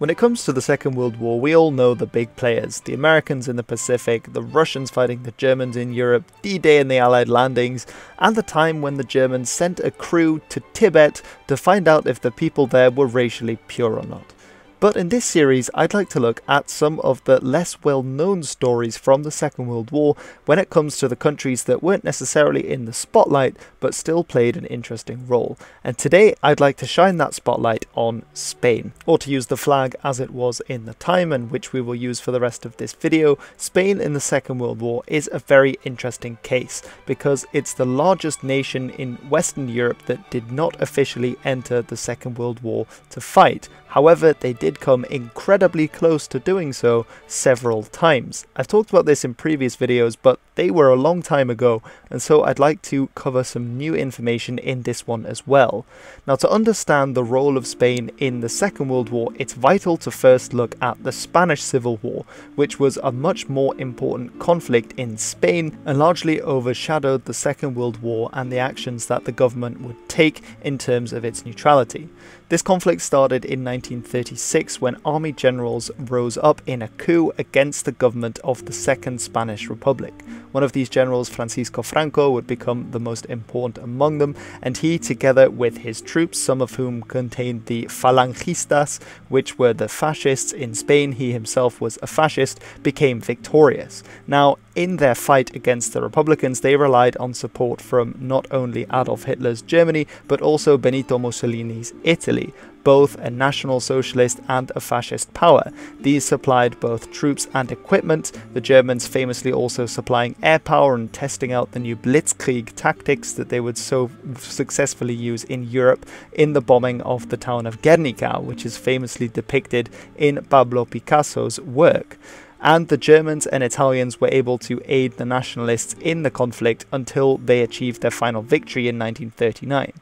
When it comes to the Second World War, we all know the big players the Americans in the Pacific, the Russians fighting the Germans in Europe, D Day and the Allied landings, and the time when the Germans sent a crew to Tibet to find out if the people there were racially pure or not. But in this series, I'd like to look at some of the less well-known stories from the Second World War when it comes to the countries that weren't necessarily in the spotlight, but still played an interesting role. And today, I'd like to shine that spotlight on Spain, or to use the flag as it was in the time and which we will use for the rest of this video, Spain in the Second World War is a very interesting case because it's the largest nation in Western Europe that did not officially enter the Second World War to fight. However, they did come incredibly close to doing so several times. I've talked about this in previous videos, but they were a long time ago, and so I'd like to cover some new information in this one as well. Now, to understand the role of Spain in the Second World War, it's vital to first look at the Spanish Civil War, which was a much more important conflict in Spain and largely overshadowed the Second World War and the actions that the government would take in terms of its neutrality. This conflict started in 1936 when army generals rose up in a coup against the government of the Second Spanish Republic, one of these generals, Francisco Franco, would become the most important among them, and he, together with his troops, some of whom contained the Falangistas, which were the fascists in Spain, he himself was a fascist, became victorious. Now, in their fight against the Republicans, they relied on support from not only Adolf Hitler's Germany, but also Benito Mussolini's Italy both a National Socialist and a fascist power. These supplied both troops and equipment, the Germans famously also supplying air power and testing out the new blitzkrieg tactics that they would so successfully use in Europe in the bombing of the town of Guernica, which is famously depicted in Pablo Picasso's work and the Germans and Italians were able to aid the nationalists in the conflict until they achieved their final victory in 1939.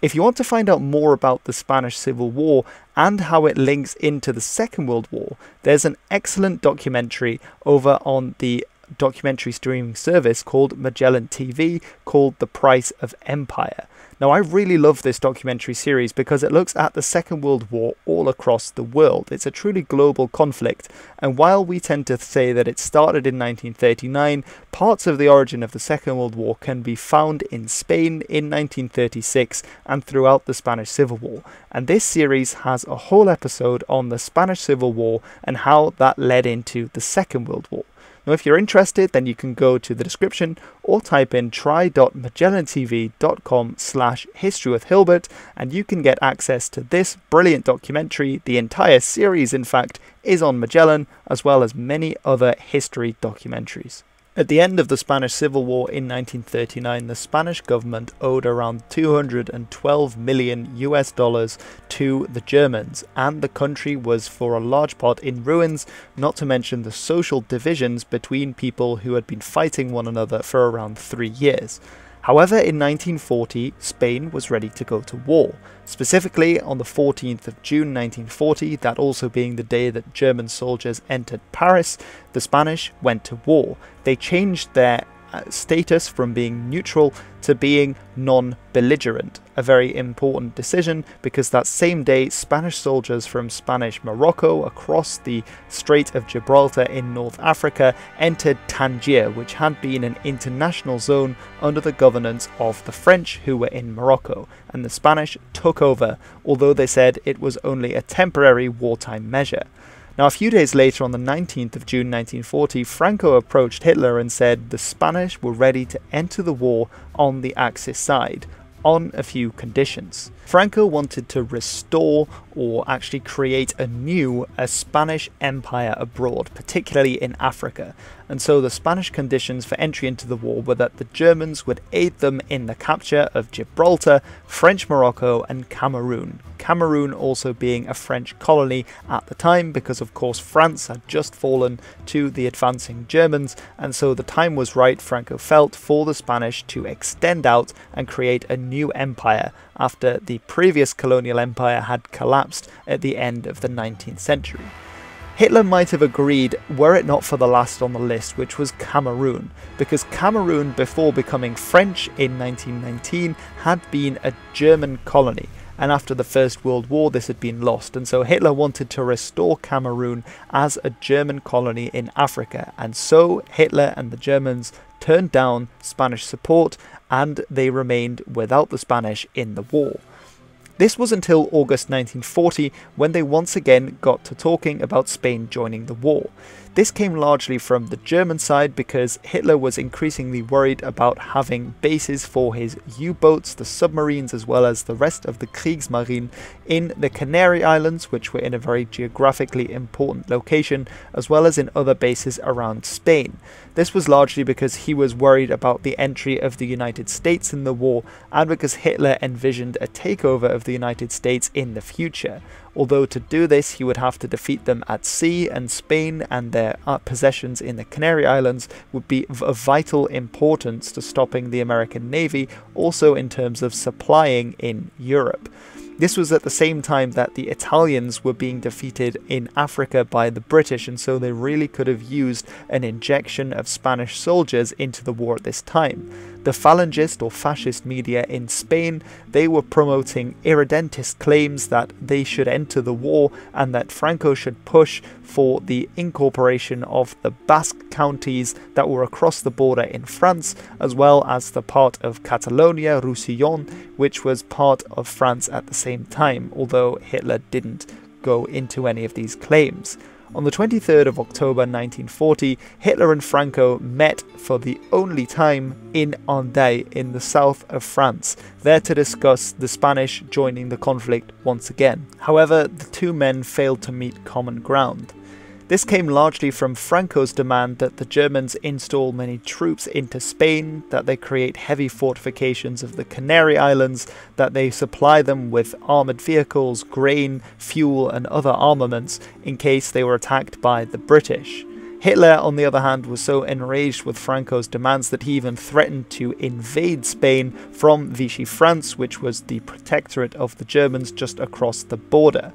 If you want to find out more about the Spanish Civil War and how it links into the Second World War, there's an excellent documentary over on the documentary streaming service called Magellan TV called The Price of Empire. Now, I really love this documentary series because it looks at the Second World War all across the world. It's a truly global conflict, and while we tend to say that it started in 1939, parts of the origin of the Second World War can be found in Spain in 1936 and throughout the Spanish Civil War. And this series has a whole episode on the Spanish Civil War and how that led into the Second World War. Now, if you're interested, then you can go to the description or type in try.magellantv.com slash history with Hilbert, and you can get access to this brilliant documentary. The entire series, in fact, is on Magellan, as well as many other history documentaries. At the end of the Spanish Civil War in 1939, the Spanish government owed around 212 million US dollars to the Germans, and the country was for a large part in ruins, not to mention the social divisions between people who had been fighting one another for around three years. However, in 1940, Spain was ready to go to war, specifically on the 14th of June 1940, that also being the day that German soldiers entered Paris, the Spanish went to war. They changed their uh, status from being neutral to being non belligerent. A very important decision because that same day, Spanish soldiers from Spanish Morocco across the Strait of Gibraltar in North Africa entered Tangier, which had been an international zone under the governance of the French who were in Morocco, and the Spanish took over, although they said it was only a temporary wartime measure. Now, a few days later, on the 19th of June 1940, Franco approached Hitler and said the Spanish were ready to enter the war on the Axis side, on a few conditions. Franco wanted to restore or actually create new a Spanish empire abroad, particularly in Africa, and so the Spanish conditions for entry into the war were that the Germans would aid them in the capture of Gibraltar, French Morocco, and Cameroon. Cameroon also being a French colony at the time, because of course France had just fallen to the advancing Germans, and so the time was right, Franco felt, for the Spanish to extend out and create a new empire after the previous colonial empire had collapsed at the end of the 19th century. Hitler might have agreed were it not for the last on the list, which was Cameroon, because Cameroon, before becoming French in 1919, had been a German colony, and after the First World War, this had been lost, and so Hitler wanted to restore Cameroon as a German colony in Africa, and so Hitler and the Germans turned down Spanish support and they remained without the Spanish in the war. This was until August 1940 when they once again got to talking about Spain joining the war. This came largely from the German side because Hitler was increasingly worried about having bases for his U-boats, the submarines as well as the rest of the Kriegsmarine in the Canary Islands which were in a very geographically important location as well as in other bases around Spain. This was largely because he was worried about the entry of the United States in the war and because Hitler envisioned a takeover of the United States in the future, although to do this he would have to defeat them at sea and Spain and their uh, possessions in the Canary Islands would be of vital importance to stopping the American Navy also in terms of supplying in Europe. This was at the same time that the Italians were being defeated in Africa by the British, and so they really could have used an injection of Spanish soldiers into the war at this time. The Falangist or fascist media in Spain, they were promoting irredentist claims that they should enter the war and that Franco should push for the incorporation of the Basque counties that were across the border in France, as well as the part of Catalonia, Roussillon, which was part of France at the same same time, although Hitler didn't go into any of these claims. On the 23rd of October 1940, Hitler and Franco met for the only time in Andé in the south of France, there to discuss the Spanish joining the conflict once again. However, the two men failed to meet common ground. This came largely from Franco's demand that the Germans install many troops into Spain, that they create heavy fortifications of the Canary Islands, that they supply them with armoured vehicles, grain, fuel, and other armaments in case they were attacked by the British. Hitler, on the other hand, was so enraged with Franco's demands that he even threatened to invade Spain from Vichy France, which was the protectorate of the Germans just across the border.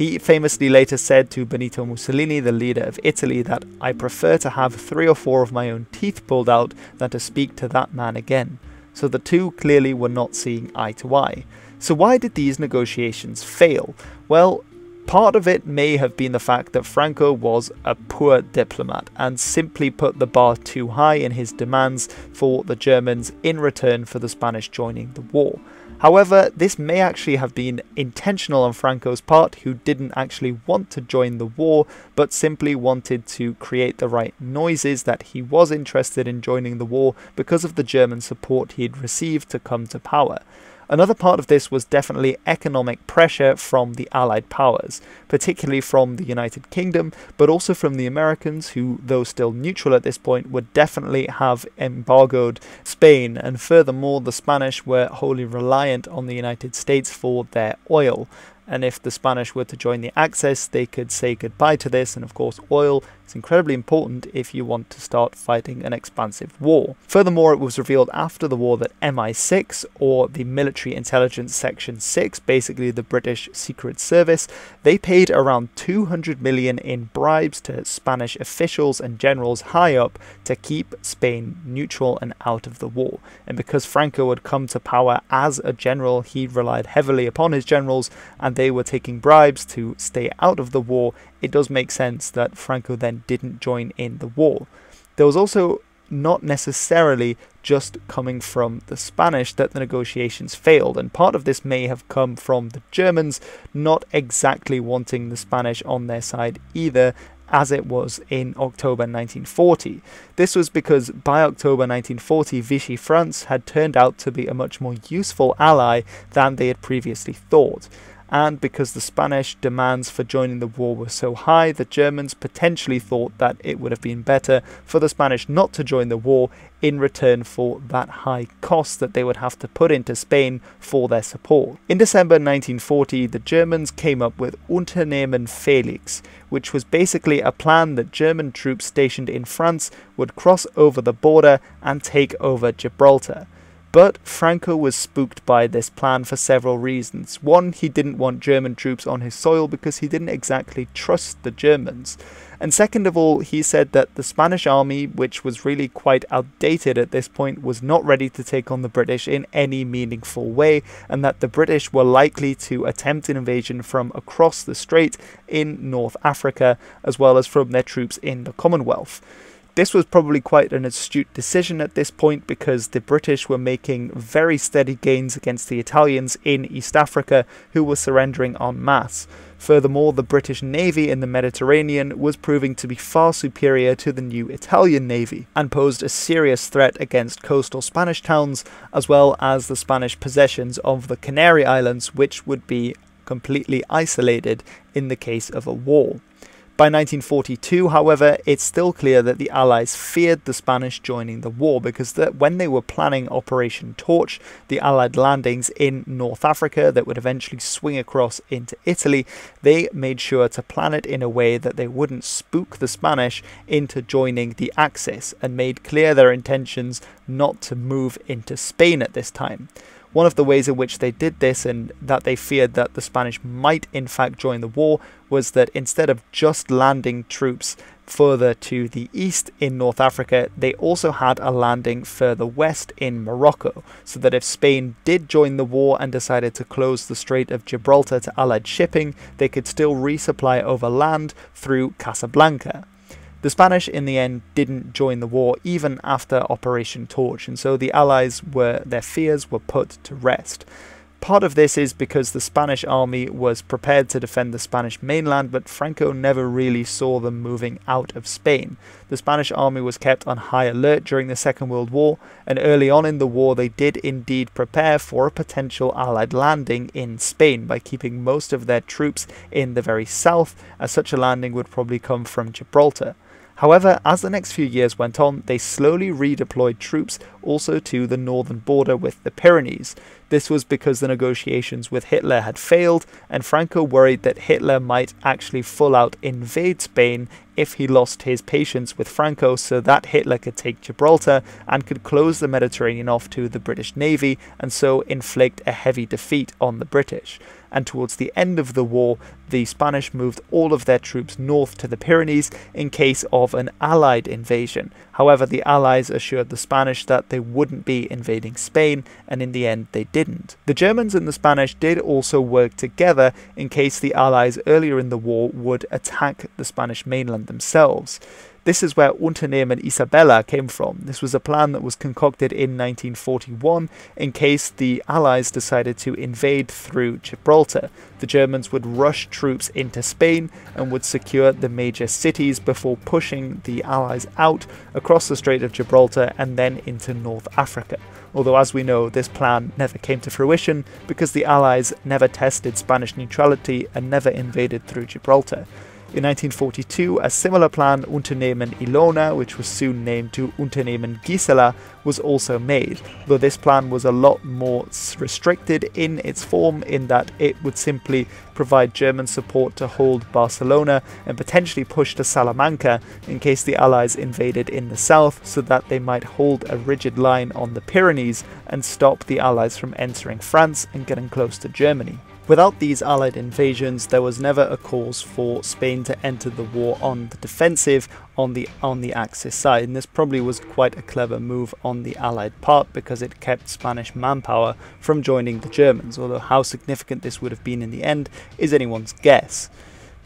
He famously later said to Benito Mussolini, the leader of Italy, that I prefer to have three or four of my own teeth pulled out than to speak to that man again. So the two clearly were not seeing eye to eye. So why did these negotiations fail? Well, Part of it may have been the fact that Franco was a poor diplomat and simply put the bar too high in his demands for the Germans in return for the Spanish joining the war. However, this may actually have been intentional on Franco's part, who didn't actually want to join the war, but simply wanted to create the right noises that he was interested in joining the war because of the German support he would received to come to power. Another part of this was definitely economic pressure from the Allied powers, particularly from the United Kingdom, but also from the Americans, who, though still neutral at this point, would definitely have embargoed Spain, and furthermore, the Spanish were wholly reliant on the United States for their oil and if the Spanish were to join the Axis, they could say goodbye to this, and of course oil is incredibly important if you want to start fighting an expansive war. Furthermore, it was revealed after the war that MI6, or the Military Intelligence Section 6, basically the British Secret Service, they paid around 200 million in bribes to Spanish officials and generals high up to keep Spain neutral and out of the war. And because Franco had come to power as a general, he relied heavily upon his generals and they were taking bribes to stay out of the war, it does make sense that Franco then didn't join in the war. There was also not necessarily just coming from the Spanish that the negotiations failed, and part of this may have come from the Germans not exactly wanting the Spanish on their side either, as it was in October 1940. This was because by October 1940, Vichy France had turned out to be a much more useful ally than they had previously thought and because the Spanish demands for joining the war were so high, the Germans potentially thought that it would have been better for the Spanish not to join the war in return for that high cost that they would have to put into Spain for their support. In December 1940, the Germans came up with Unternehmen Felix, which was basically a plan that German troops stationed in France would cross over the border and take over Gibraltar. But Franco was spooked by this plan for several reasons. One, he didn't want German troops on his soil because he didn't exactly trust the Germans. And second of all, he said that the Spanish army, which was really quite outdated at this point, was not ready to take on the British in any meaningful way, and that the British were likely to attempt an invasion from across the strait in North Africa, as well as from their troops in the Commonwealth. This was probably quite an astute decision at this point because the British were making very steady gains against the Italians in East Africa, who were surrendering en masse. Furthermore, the British Navy in the Mediterranean was proving to be far superior to the new Italian Navy, and posed a serious threat against coastal Spanish towns, as well as the Spanish possessions of the Canary Islands, which would be completely isolated in the case of a war. By 1942, however, it's still clear that the Allies feared the Spanish joining the war because that when they were planning Operation Torch, the Allied landings in North Africa that would eventually swing across into Italy, they made sure to plan it in a way that they wouldn't spook the Spanish into joining the Axis and made clear their intentions not to move into Spain at this time. One of the ways in which they did this and that they feared that the Spanish might in fact join the war was that instead of just landing troops further to the east in North Africa, they also had a landing further west in Morocco, so that if Spain did join the war and decided to close the Strait of Gibraltar to Allied shipping, they could still resupply over land through Casablanca. The Spanish, in the end, didn't join the war even after Operation Torch, and so the Allies were, their fears were put to rest. Part of this is because the Spanish army was prepared to defend the Spanish mainland, but Franco never really saw them moving out of Spain. The Spanish army was kept on high alert during the Second World War, and early on in the war they did indeed prepare for a potential Allied landing in Spain by keeping most of their troops in the very south, as such a landing would probably come from Gibraltar. However, as the next few years went on, they slowly redeployed troops also to the northern border with the Pyrenees, this was because the negotiations with Hitler had failed, and Franco worried that Hitler might actually full out invade Spain if he lost his patience with Franco so that Hitler could take Gibraltar and could close the Mediterranean off to the British Navy and so inflict a heavy defeat on the British. And towards the end of the war, the Spanish moved all of their troops north to the Pyrenees in case of an Allied invasion. However, the Allies assured the Spanish that they wouldn't be invading Spain, and in the end they did didn't. The Germans and the Spanish did also work together in case the Allies earlier in the war would attack the Spanish mainland themselves. This is where Unternehmen Isabella came from. This was a plan that was concocted in 1941 in case the Allies decided to invade through Gibraltar. The Germans would rush troops into Spain and would secure the major cities before pushing the Allies out across the Strait of Gibraltar and then into North Africa. Although, as we know, this plan never came to fruition because the Allies never tested Spanish neutrality and never invaded through Gibraltar. In 1942, a similar plan, Unternehmen Ilona, which was soon named to Unternehmen Gisela, was also made, though this plan was a lot more restricted in its form, in that it would simply provide German support to hold Barcelona and potentially push to Salamanca in case the Allies invaded in the south, so that they might hold a rigid line on the Pyrenees and stop the Allies from entering France and getting close to Germany. Without these Allied invasions, there was never a cause for Spain to enter the war on the defensive on the on the Axis side, and this probably was quite a clever move on the Allied part because it kept Spanish manpower from joining the Germans. Although how significant this would have been in the end is anyone's guess.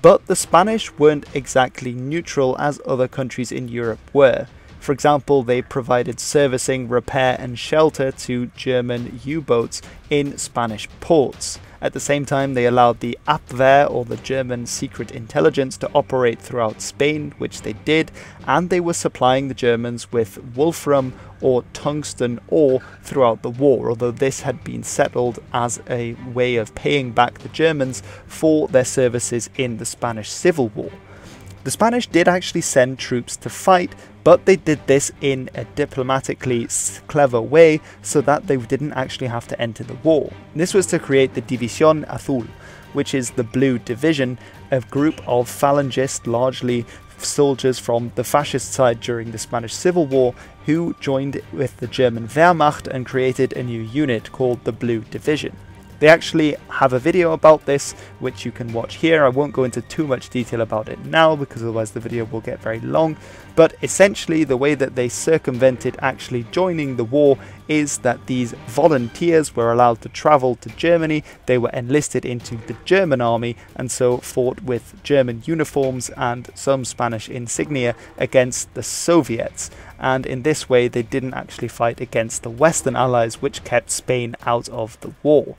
But the Spanish weren't exactly neutral as other countries in Europe were. For example, they provided servicing, repair, and shelter to German U boats in Spanish ports. At the same time, they allowed the Abwehr, or the German secret intelligence, to operate throughout Spain, which they did, and they were supplying the Germans with wolfram or tungsten ore throughout the war, although this had been settled as a way of paying back the Germans for their services in the Spanish Civil War. The Spanish did actually send troops to fight, but they did this in a diplomatically clever way so that they didn't actually have to enter the war. This was to create the División Azul, which is the Blue Division, a group of phalangists, largely soldiers from the fascist side during the Spanish Civil War, who joined with the German Wehrmacht and created a new unit called the Blue Division. They actually have a video about this which you can watch here. I won't go into too much detail about it now because otherwise the video will get very long. But essentially the way that they circumvented actually joining the war is that these volunteers were allowed to travel to Germany. They were enlisted into the German army and so fought with German uniforms and some Spanish insignia against the Soviets. And in this way, they didn't actually fight against the Western allies, which kept Spain out of the war.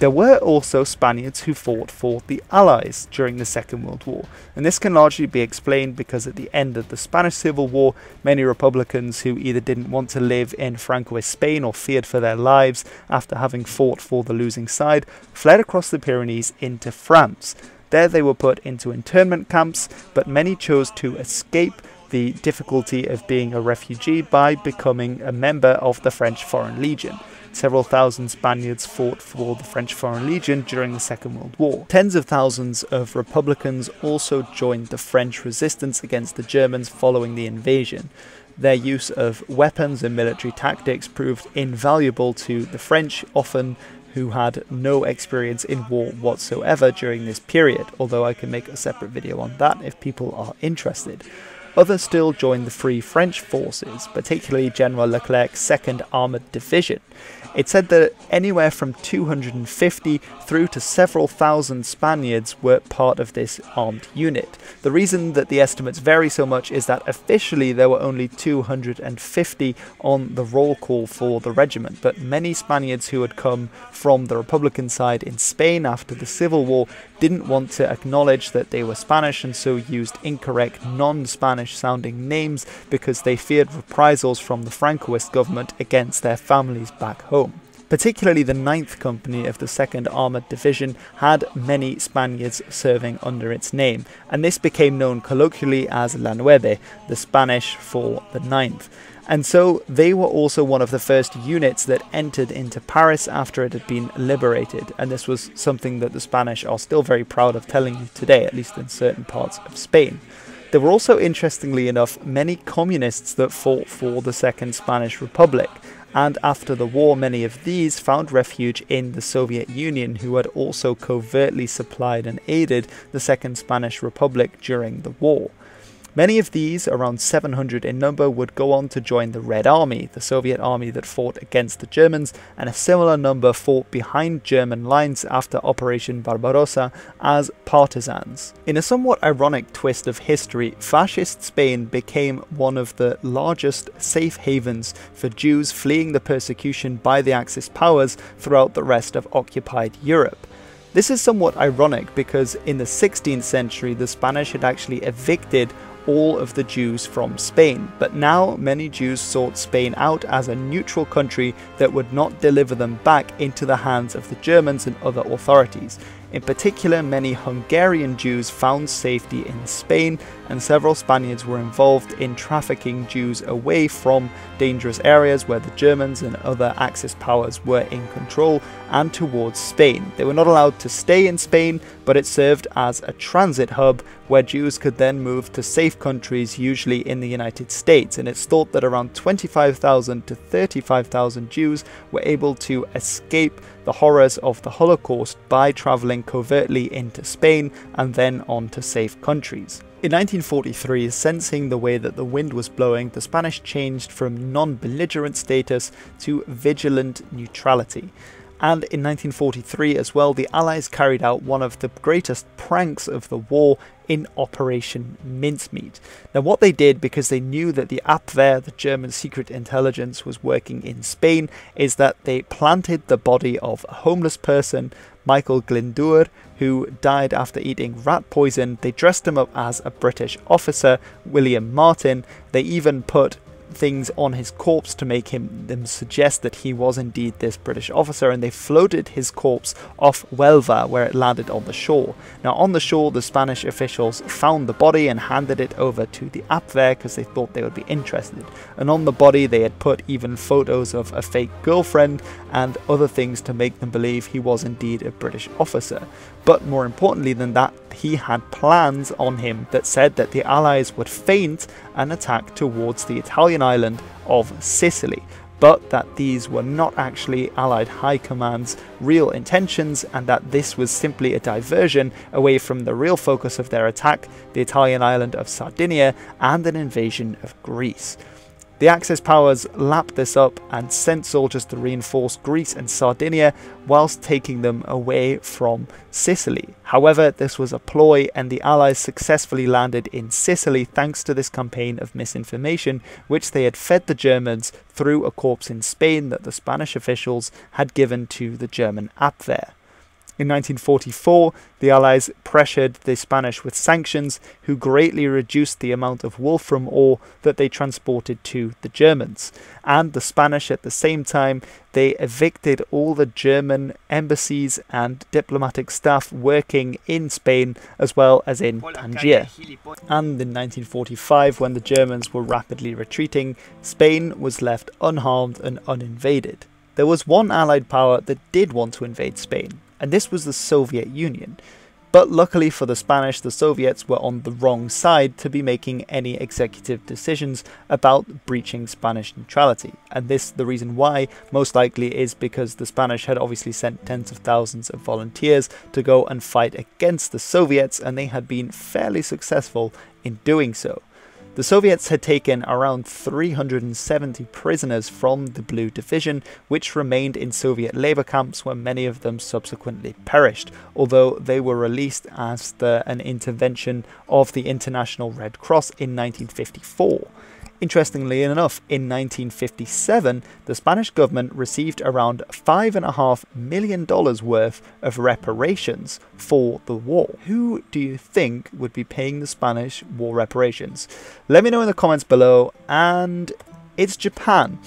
There were also Spaniards who fought for the Allies during the Second World War, and this can largely be explained because at the end of the Spanish Civil War, many Republicans who either didn't want to live in Francoist Spain or feared for their lives after having fought for the losing side fled across the Pyrenees into France. There they were put into internment camps, but many chose to escape the difficulty of being a refugee by becoming a member of the French Foreign Legion. Several thousand Spaniards fought for the French Foreign Legion during the Second World War. Tens of thousands of Republicans also joined the French resistance against the Germans following the invasion. Their use of weapons and military tactics proved invaluable to the French, often who had no experience in war whatsoever during this period, although I can make a separate video on that if people are interested. Others still joined the Free French forces, particularly General Leclerc's 2nd Armoured Division, it said that anywhere from 250 through to several thousand Spaniards were part of this armed unit. The reason that the estimates vary so much is that officially there were only 250 on the roll call for the regiment, but many Spaniards who had come from the Republican side in Spain after the Civil War didn't want to acknowledge that they were Spanish and so used incorrect non Spanish sounding names because they feared reprisals from the Francoist government against their families back home. Particularly the 9th Company of the 2nd Armoured Division had many Spaniards serving under its name, and this became known colloquially as La Nueve, the Spanish for the 9th. And so they were also one of the first units that entered into Paris after it had been liberated. And this was something that the Spanish are still very proud of telling you today, at least in certain parts of Spain. There were also, interestingly enough, many communists that fought for the Second Spanish Republic and after the war many of these found refuge in the Soviet Union who had also covertly supplied and aided the Second Spanish Republic during the war. Many of these, around 700 in number, would go on to join the Red Army, the Soviet army that fought against the Germans, and a similar number fought behind German lines after Operation Barbarossa as partisans. In a somewhat ironic twist of history, fascist Spain became one of the largest safe havens for Jews fleeing the persecution by the Axis powers throughout the rest of occupied Europe. This is somewhat ironic because in the 16th century the Spanish had actually evicted all of the Jews from Spain, but now many Jews sought Spain out as a neutral country that would not deliver them back into the hands of the Germans and other authorities. In particular, many Hungarian Jews found safety in Spain, and several Spaniards were involved in trafficking Jews away from dangerous areas where the Germans and other Axis powers were in control and towards Spain. They were not allowed to stay in Spain, but it served as a transit hub where Jews could then move to safe countries, usually in the United States. And it's thought that around 25,000 to 35,000 Jews were able to escape the horrors of the Holocaust by travelling covertly into Spain and then on to safe countries. In 1943, sensing the way that the wind was blowing, the Spanish changed from non belligerent status to vigilant neutrality. And in 1943 as well, the Allies carried out one of the greatest pranks of the war in Operation Mincemeat. Now, what they did, because they knew that the Abwehr, the German secret intelligence, was working in Spain, is that they planted the body of a homeless person, Michael Glindur, who died after eating rat poison. They dressed him up as a British officer, William Martin. They even put things on his corpse to make him them suggest that he was indeed this British officer, and they floated his corpse off Huelva, where it landed on the shore. Now, on the shore, the Spanish officials found the body and handed it over to the Abwehr because they thought they would be interested. And on the body, they had put even photos of a fake girlfriend and other things to make them believe he was indeed a British officer. But more importantly than that, he had plans on him that said that the Allies would feint an attack towards the Italian island of Sicily, but that these were not actually Allied High Command's real intentions and that this was simply a diversion away from the real focus of their attack, the Italian island of Sardinia, and an invasion of Greece. The Axis powers lapped this up and sent soldiers to reinforce Greece and Sardinia whilst taking them away from Sicily. However, this was a ploy and the Allies successfully landed in Sicily thanks to this campaign of misinformation which they had fed the Germans through a corpse in Spain that the Spanish officials had given to the German Abwehr. In 1944, the Allies pressured the Spanish with sanctions, who greatly reduced the amount of wolfram ore that they transported to the Germans. And the Spanish, at the same time, they evicted all the German embassies and diplomatic staff working in Spain as well as in Tangier. And in 1945, when the Germans were rapidly retreating, Spain was left unharmed and uninvaded. There was one Allied power that did want to invade Spain, and this was the Soviet Union. But luckily for the Spanish, the Soviets were on the wrong side to be making any executive decisions about breaching Spanish neutrality. And this, the reason why, most likely is because the Spanish had obviously sent tens of thousands of volunteers to go and fight against the Soviets, and they had been fairly successful in doing so. The Soviets had taken around 370 prisoners from the Blue Division, which remained in Soviet labor camps where many of them subsequently perished, although they were released as the, an intervention of the International Red Cross in 1954. Interestingly enough, in 1957, the Spanish government received around $5.5 million worth of reparations for the war. Who do you think would be paying the Spanish war reparations? Let me know in the comments below, and it's Japan.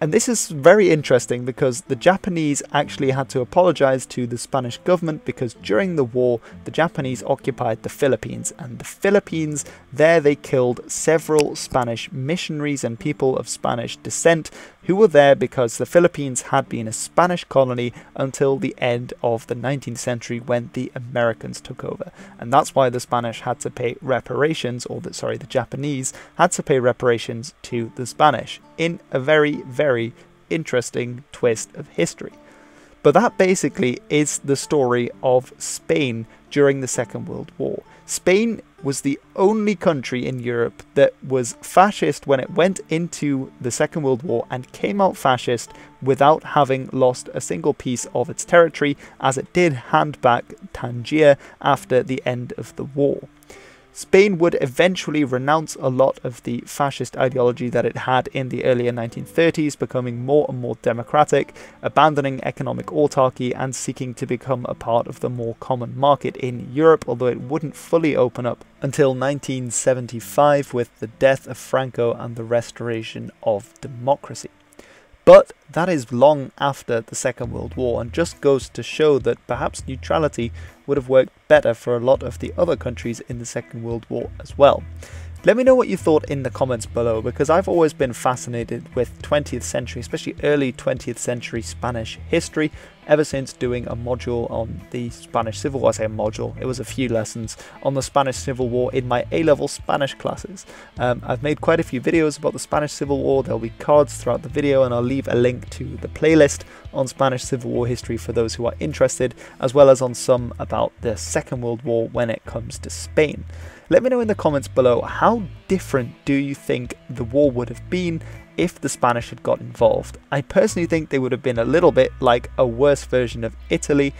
And this is very interesting because the Japanese actually had to apologize to the Spanish government because during the war, the Japanese occupied the Philippines. And the Philippines, there they killed several Spanish missionaries and people of Spanish descent who were there because the Philippines had been a Spanish colony until the end of the 19th century when the Americans took over. And that's why the Spanish had to pay reparations, or the, sorry, the Japanese had to pay reparations to the Spanish in a very, very very interesting twist of history. But that basically is the story of Spain during the Second World War. Spain was the only country in Europe that was fascist when it went into the Second World War and came out fascist without having lost a single piece of its territory, as it did hand back Tangier after the end of the war. Spain would eventually renounce a lot of the fascist ideology that it had in the earlier 1930s, becoming more and more democratic, abandoning economic autarky, and seeking to become a part of the more common market in Europe, although it wouldn't fully open up until 1975 with the death of Franco and the restoration of democracy. But that is long after the Second World War and just goes to show that perhaps neutrality would have worked better for a lot of the other countries in the Second World War as well. Let me know what you thought in the comments below because I've always been fascinated with 20th century, especially early 20th century Spanish history ever since doing a module on the Spanish Civil War. I say a module, it was a few lessons on the Spanish Civil War in my A level Spanish classes. Um, I've made quite a few videos about the Spanish Civil War, there'll be cards throughout the video, and I'll leave a link to the playlist on Spanish Civil War history for those who are interested, as well as on some about the Second World War when it comes to Spain. Let me know in the comments below how different do you think the war would have been if the Spanish had got involved. I personally think they would have been a little bit like a worse version of Italy,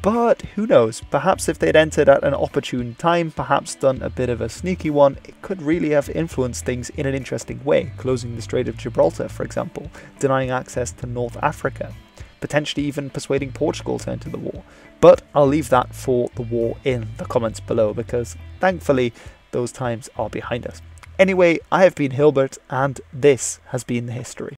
but who knows, perhaps if they'd entered at an opportune time, perhaps done a bit of a sneaky one, it could really have influenced things in an interesting way, closing the Strait of Gibraltar, for example, denying access to North Africa, potentially even persuading Portugal to enter the war. But I'll leave that for the war in the comments below because thankfully those times are behind us. Anyway, I have been Hilbert and this has been the history.